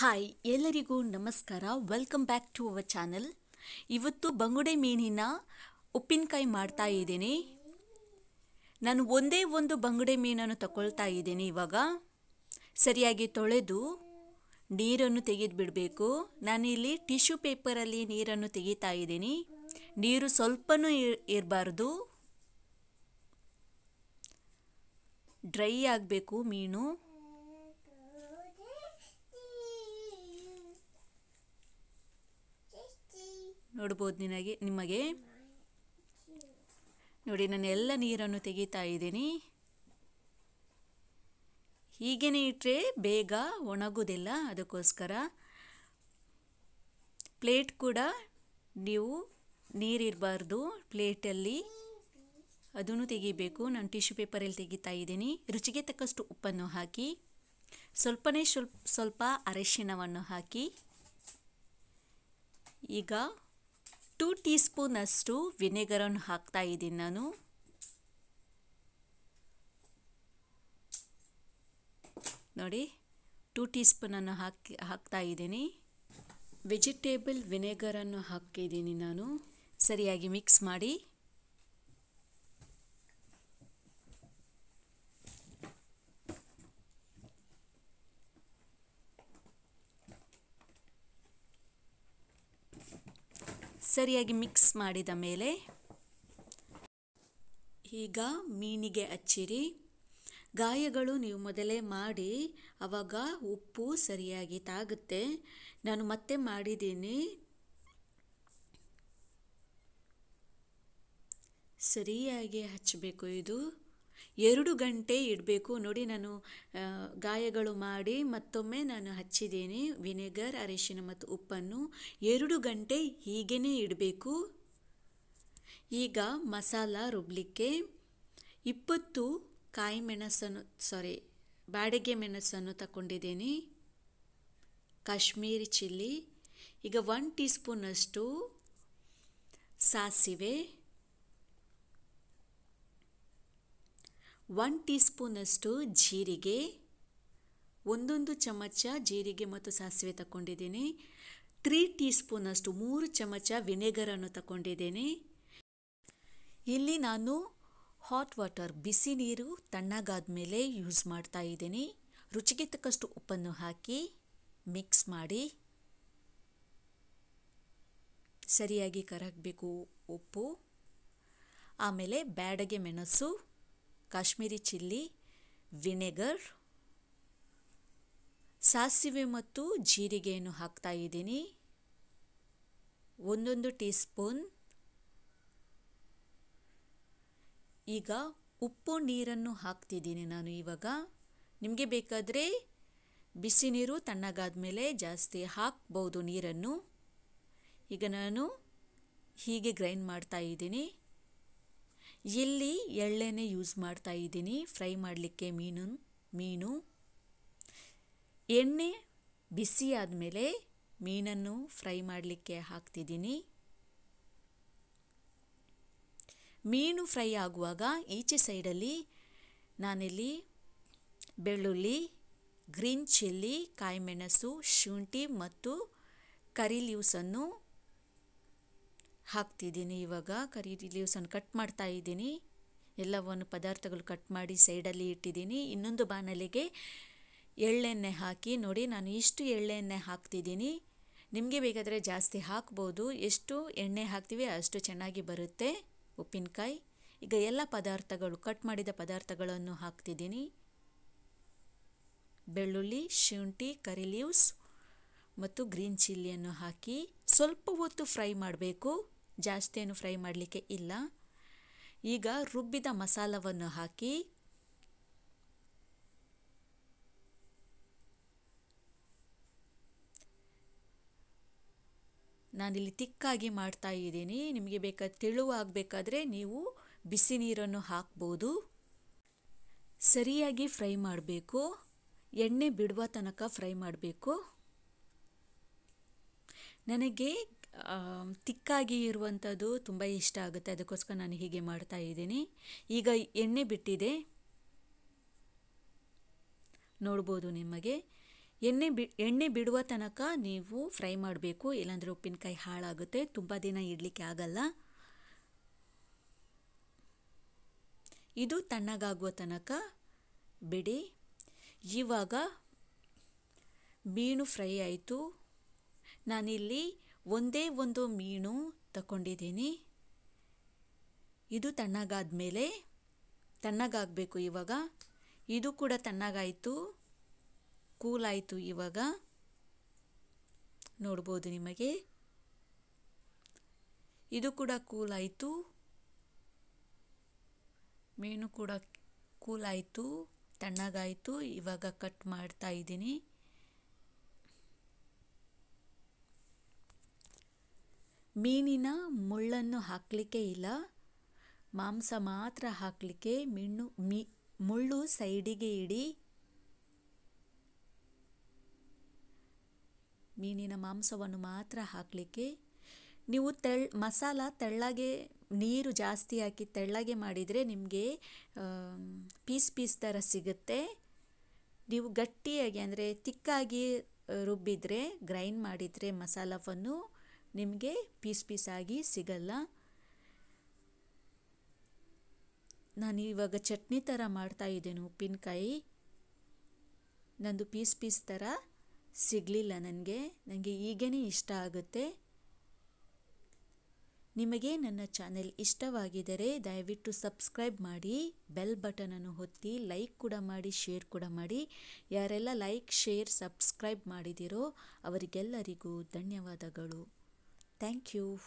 Hi ಎಲ್ಲರಿಗೂ ನಮಸ್ಕಾರ welcome back to our channel ಇವತ್ತು ಬಂಗುಡೆ ಮೀನಿನ ಉಪ್ಪಿನಕಾಯಿ ಮಾಡ್ತಾ ಇದ್ದೀನಿ ನಾನು ಒಂದೇ ಒಂದು ಬಂಗುಡೆ ಮೀನನ್ನು ತಗೊಳ್ತಾ ಇದ್ದೀನಿ ಇವಾಗ ಸರಿಯಾಗಿ ತೊಳೆದು ನೀರನ್ನು ತೆಗೆದುಬಿಡಬೇಕು ನಾನಿಲ್ಲಿ ಟಿಶ್ಯೂ ಪೇಪರಲ್ಲಿ ನೀರನ್ನು ತೆಗೀತಾ ಇದ್ದೀನಿ ನೀರು ಸ್ವಲ್ಪನೂ ಇರಬಾರ್ದು ಡ್ರೈ ಆಗಬೇಕು ಮೀನು ನೋಡ್ಬೋದು ನಿನಗೆ ನಿಮಗೆ ನೋಡಿ ನಾನು ಎಲ್ಲ ನೀರನ್ನು ತೆಗೀತಾ ಇದ್ದೀನಿ ಹೀಗೇ ಇಟ್ಟರೆ ಬೇಗ ಒಣಗೋದಿಲ್ಲ ಅದಕ್ಕೋಸ್ಕರ ಪ್ಲೇಟ್ ಕೂಡ ನೀವು ನೀರಿರಬಾರ್ದು ಪ್ಲೇಟಲ್ಲಿ ಅದನ್ನು ತೆಗಿಬೇಕು ನಾನು ಟಿಶ್ಯೂ ಪೇಪರಲ್ಲಿ ತೆಗಿತಾ ಇದ್ದೀನಿ ರುಚಿಗೆ ತಕ್ಕಷ್ಟು ಉಪ್ಪನ್ನು ಹಾಕಿ ಸ್ವಲ್ಪನೇ ಸ್ವಲ್ಪ ಸ್ವಲ್ಪ ಅರಿಶಿಣವನ್ನು ಹಾಕಿ ಈಗ ಟೂ ಟೀ ಸ್ಪೂನಷ್ಟು ವಿನೆಗರನ್ನು ಹಾಕ್ತಾ ಇದ್ದೀನಿ ನಾನು ನೋಡಿ ಟೂ ಟೀ ಸ್ಪೂನನ್ನು ಹಾಕಿ ಹಾಕ್ತಾ ಇದ್ದೀನಿ ವೆಜಿಟೇಬಲ್ ವಿನೆಗರನ್ನು ಹಾಕಿದ್ದೀನಿ ನಾನು ಸರಿಯಾಗಿ ಮಿಕ್ಸ್ ಮಾಡಿ ಸರಿಯಾಗಿ ಮಿಕ್ಸ್ ಮಾಡಿದ ಮೇಲೆ ಈಗ ಮೀನಿಗೆ ಹಚ್ಚಿರಿ ಗಾಯಗಳು ನೀವು ಮೊದಲೇ ಮಾಡಿ ಅವಾಗ ಉಪ್ಪು ಸರಿಯಾಗಿ ತಾಗುತ್ತೆ ನಾನು ಮತ್ತೆ ಮಾಡಿದ್ದೀನಿ ಸರಿಯಾಗಿ ಹಚ್ಚಬೇಕು ಇದು ಎರಡು ಗಂಟೆ ಇಡಬೇಕು ನೋಡಿ ನಾನು ಗಾಯಗಳು ಮಾಡಿ ಮತ್ತೊಮ್ಮೆ ನಾನು ಹಚ್ಚಿದ್ದೇನೆ ವಿನೆಗರ್ ಅರಿಶಿನ ಮತ್ತು ಉಪ್ಪನ್ನು ಎರಡು ಗಂಟೆ ಹೀಗೇ ಇಡಬೇಕು ಈಗ ಮಸಾಲ ರುಬ್ಲಿಕ್ಕೆ ಇಪ್ಪತ್ತು ಕಾಯಿ ಮೆಣಸನ್ನು ಸಾರಿ ಬಾಡಿಗೆ ಮೆಣಸನ್ನು ತಗೊಂಡಿದ್ದೀನಿ ಕಾಶ್ಮೀರಿ ಚಿಲ್ಲಿ ಈಗ ಒನ್ ಟೀ ಸ್ಪೂನಷ್ಟು ಸಾಸಿವೆ ಒನ್ ಟೀ ಸ್ಪೂನಷ್ಟು ಜೀರಿಗೆ ಒಂದೊಂದು ಚಮಚ ಜೀರಿಗೆ ಮತ್ತು ಸಾಸಿವೆ ತಗೊಂಡಿದ್ದೀನಿ ತ್ರೀ ಟೀ ಸ್ಪೂನಷ್ಟು ಮೂರು ಚಮಚ ವಿನೆಗರನ್ನು ತಗೊಂಡಿದ್ದೀನಿ ಇಲ್ಲಿ ನಾನು ಹಾಟ್ ವಾಟರ್ ಬಿಸಿ ನೀರು ತಣ್ಣಗಾದ ಮೇಲೆ ಯೂಸ್ ಮಾಡ್ತಾ ಇದ್ದೀನಿ ರುಚಿಗೆ ತಕ್ಕಷ್ಟು ಉಪ್ಪನ್ನು ಹಾಕಿ ಮಿಕ್ಸ್ ಮಾಡಿ ಸರಿಯಾಗಿ ಕರಗಬೇಕು ಉಪ್ಪು ಆಮೇಲೆ ಬ್ಯಾಡಗೆ ಮೆಣಸು ಕಾಶ್ಮೀರಿ ಚಿಲ್ಲಿ ವಿನೆಗರ್ ಸಾಸಿವೆ ಮತ್ತು ಜೀರಿಗೆಯನ್ನು ಹಾಕ್ತಾ ಇದ್ದೀನಿ ಒಂದೊಂದು ಟೀ ಸ್ಪೂನ್ ಈಗ ಉಪ್ಪು ನೀರನ್ನು ಹಾಕ್ತಿದ್ದೀನಿ ನಾನು ಇವಾಗ ನಿಮಗೆ ಬೇಕಾದರೆ ಬಿಸಿ ನೀರು ತಣ್ಣಗಾದ ಮೇಲೆ ಜಾಸ್ತಿ ಹಾಕ್ಬೋದು ನೀರನ್ನು ಈಗ ನಾನು ಹೀಗೆ ಗ್ರೈಂಡ್ ಮಾಡ್ತಾ ಇದ್ದೀನಿ ಇಲ್ಲಿ ಎಳ್ಳೆಣ್ಣೆ ಯೂಸ್ ಮಾಡ್ತಾ ಇದ್ದೀನಿ ಫ್ರೈ ಮಾಡಲಿಕ್ಕೆ ಮೀನು ಮೀನು ಎಣ್ಣೆ ಬಿಸಿ ಆದಮೇಲೆ ಮೀನನ್ನು ಫ್ರೈ ಮಾಡಲಿಕ್ಕೆ ಹಾಕ್ತಿದ್ದೀನಿ ಮೀನು ಫ್ರೈ ಆಗುವಾಗ ಈಚೆ ಸೈಡಲ್ಲಿ ನಾನಿಲ್ಲಿ ಬೆಳ್ಳುಳ್ಳಿ ಗ್ರೀನ್ ಚಿಲ್ಲಿ ಕಾಯಿಮೆಣಸು ಶುಂಠಿ ಮತ್ತು ಕರಿ ಲೀವ್ಸನ್ನು ಹಾಕ್ತಿದ್ದೀನಿ ಇವಾಗ ಕರಿ ಲೀವ್ಸನ್ನು ಕಟ್ ಮಾಡ್ತಾ ಇದ್ದೀನಿ ಎಲ್ಲವನ್ನು ಪದಾರ್ಥಗಳು ಕಟ್ ಮಾಡಿ ಸೈಡಲ್ಲಿ ಇಟ್ಟಿದ್ದೀನಿ ಇನ್ನೊಂದು ಬಾಣಲಿಗೆ ಎಳ್ಳೆಣ್ಣೆ ಹಾಕಿ ನೋಡಿ ನಾನು ಇಷ್ಟು ಎಳ್ಳೆಣ್ಣೆ ಹಾಕ್ತಿದ್ದೀನಿ ನಿಮಗೆ ಬೇಕಾದರೆ ಜಾಸ್ತಿ ಹಾಕ್ಬೋದು ಎಷ್ಟು ಎಣ್ಣೆ ಹಾಕ್ತೀವಿ ಅಷ್ಟು ಚೆನ್ನಾಗಿ ಬರುತ್ತೆ ಉಪ್ಪಿನಕಾಯಿ ಈಗ ಎಲ್ಲ ಪದಾರ್ಥಗಳು ಕಟ್ ಮಾಡಿದ ಪದಾರ್ಥಗಳನ್ನು ಹಾಕ್ತಿದ್ದೀನಿ ಬೆಳ್ಳುಳ್ಳಿ ಶುಂಠಿ ಕರಿ ಲೀವ್ಸ್ ಮತ್ತು ಗ್ರೀನ್ ಚಿಲ್ಲಿಯನ್ನು ಹಾಕಿ ಸ್ವಲ್ಪ ಹೊತ್ತು ಫ್ರೈ ಮಾಡಬೇಕು ಜಾಸ್ತಿ ಏನು ಫ್ರೈ ಮಾಡಲಿಕ್ಕೆ ಇಲ್ಲ ಈಗ ರುಬ್ಬಿದ ಮಸಾಲವನ್ನು ಹಾಕಿ ನಾನಿಲ್ಲಿ ತಿಕ್ಕಾಗಿ ಮಾಡ್ತಾ ಇದ್ದೀನಿ ನಿಮಗೆ ಬೇಕಾದ ತೆಳುವಾಗಬೇಕಾದ್ರೆ ನೀವು ಬಿಸಿ ನೀರನ್ನು ಹಾಕ್ಬೋದು ಸರಿಯಾಗಿ ಫ್ರೈ ಮಾಡಬೇಕು ಎಣ್ಣೆ ಬಿಡುವ ತನಕ ಫ್ರೈ ಮಾಡಬೇಕು ನನಗೆ ತಿಕ್ಕಾಗಿ ಇರುವಂಥದ್ದು ತುಂಬ ಇಷ್ಟ ಆಗುತ್ತೆ ಅದಕ್ಕೋಸ್ಕರ ನಾನು ಹೀಗೆ ಮಾಡ್ತಾ ಇದ್ದೀನಿ ಈಗ ಎಣ್ಣೆ ಬಿಟ್ಟಿದೆ ನೋಡ್ಬೋದು ನಿಮಗೆ ಎಣ್ಣೆ ಬಿ ಎಣ್ಣೆ ಬಿಡುವ ತನಕ ನೀವು ಫ್ರೈ ಮಾಡಬೇಕು ಇಲ್ಲಾಂದರೆ ಉಪ್ಪಿನಕಾಯಿ ಹಾಳಾಗುತ್ತೆ ತುಂಬ ದಿನ ಇಡಲಿಕ್ಕೆ ಆಗಲ್ಲ ಇದು ತಣ್ಣಗಾಗುವ ತನಕ ಬಿಡಿ ಇವಾಗ ಮೀನು ಫ್ರೈ ಆಯಿತು ನಾನಿಲ್ಲಿ ಒಂದೇ ಒಂದು ಮೀನು ತಗೊಂಡಿದ್ದೀನಿ ಇದು ತಣ್ಣಗಾದ ಮೇಲೆ ತಣ್ಣಗಾಗಬೇಕು ಇವಾಗ ಇದು ಕೂಡ ತಣ್ಣಗಾಯಿತು ಕೂಲಾಯಿತು ಇವಾಗ ನೋಡ್ಬೋದು ನಿಮಗೆ ಇದು ಕೂಡ ಕೂಲಾಯಿತು ಮೀನು ಕೂಡ ಕೂಲಾಯಿತು ತಣ್ಣಗಾಯಿತು ಇವಾಗ ಕಟ್ ಮಾಡ್ತಾ ಇದ್ದೀನಿ ಮೀನಿನ ಮುಳ್ಳನ್ನು ಹಾಕಲಿಕ್ಕೆ ಇಲ್ಲ ಮಾಂಸ ಮಾತ್ರ ಹಾಕಲಿಕ್ಕೆ ಮಿಣ್ಣು ಮಿ ಮುಳ್ಳು ಸೈಡಿಗೆ ಇಡಿ ಮೀನಿನ ಮಾಂಸವನ್ನು ಮಾತ್ರ ಹಾಕಲಿಕ್ಕೆ ನೀವು ತೆಳ್ ಮಸಾಲ ತೆಳ್ಳಗೆ ನೀರು ಜಾಸ್ತಿ ಹಾಕಿ ತೆಳ್ಳಗೆ ಮಾಡಿದರೆ ನಿಮಗೆ ಪೀಸ್ ಪೀಸ್ ಥರ ಸಿಗುತ್ತೆ ನೀವು ಗಟ್ಟಿಯಾಗಿ ಅಂದರೆ ತಿಕ್ಕಾಗಿ ರುಬ್ಬಿದರೆ ಗ್ರೈಂಡ್ ಮಾಡಿದರೆ ಮಸಾಲವನ್ನು ನಿಮಗೆ ಪೀಸ್ ಪೀಸ್ ಆಗಿ ಸಿಗಲ್ಲ ನಾನು ಇವಾಗ ಚಟ್ನಿ ಥರ ಮಾಡ್ತಾ ಇದ್ದೇನೆ ಉಪ್ಪಿನಕಾಯಿ ನಂದು ಪೀಸ್ ಪೀಸ್ ಥರ ಸಿಗಲಿಲ್ಲ ನನಗೆ ನನಗೆ ಈಗೇ ಇಷ್ಟ ಆಗುತ್ತೆ ನಿಮಗೆ ನನ್ನ ಚಾನೆಲ್ ಇಷ್ಟವಾಗಿದ್ದರೆ ದಯವಿಟ್ಟು ಸಬ್ಸ್ಕ್ರೈಬ್ ಮಾಡಿ ಬೆಲ್ ಬಟನನ್ನು ಹೊತ್ತಿ ಲೈಕ್ ಕೂಡ ಮಾಡಿ ಶೇರ್ ಕೂಡ ಮಾಡಿ ಯಾರೆಲ್ಲ ಲೈಕ್ ಶೇರ್ ಸಬ್ಸ್ಕ್ರೈಬ್ ಮಾಡಿದಿರೋ ಅವರಿಗೆಲ್ಲರಿಗೂ ಧನ್ಯವಾದಗಳು Thank you.